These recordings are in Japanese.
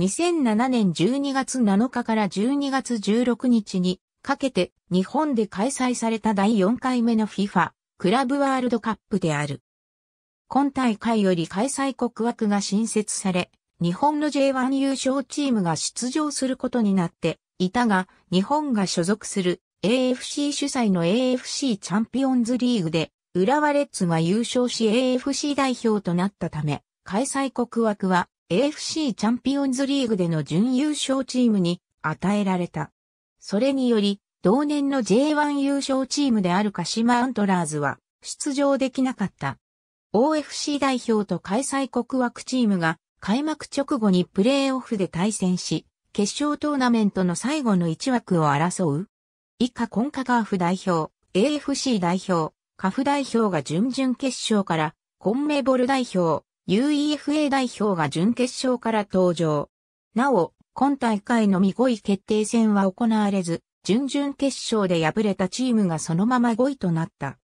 2007年12月7日から12月16日にかけて日本で開催された第4回目の FIFA クラブワールドカップである。今大会より開催国枠が新設され、日本の J1 優勝チームが出場することになっていたが、日本が所属する AFC 主催の AFC チャンピオンズリーグで、浦和レッズが優勝し AFC 代表となったため、開催国枠は AFC チャンピオンズリーグでの準優勝チームに与えられた。それにより、同年の J1 優勝チームである鹿島アントラーズは出場できなかった。OFC 代表と開催国枠チームが開幕直後にプレーオフで対戦し、決勝トーナメントの最後の1枠を争う。以下コンカカーフ代表、AFC 代表、カフ代表が準々決勝から、コンメボル代表、UEFA 代表が準決勝から登場。なお、今大会のみ5位決定戦は行われず、準々決勝で敗れたチームがそのまま5位となった。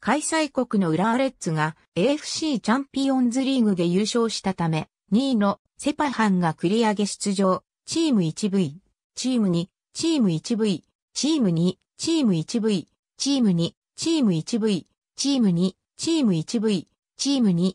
開催国の浦和レッズが AFC チャンピオンズリーグで優勝したため、2位のセパハンが繰り上げ出場、チーム 1V、チーム2、チーム 1V、チーム2、チーム 1V、チーム2、チーム 1V、チーム2、チーム 1V、チーム2、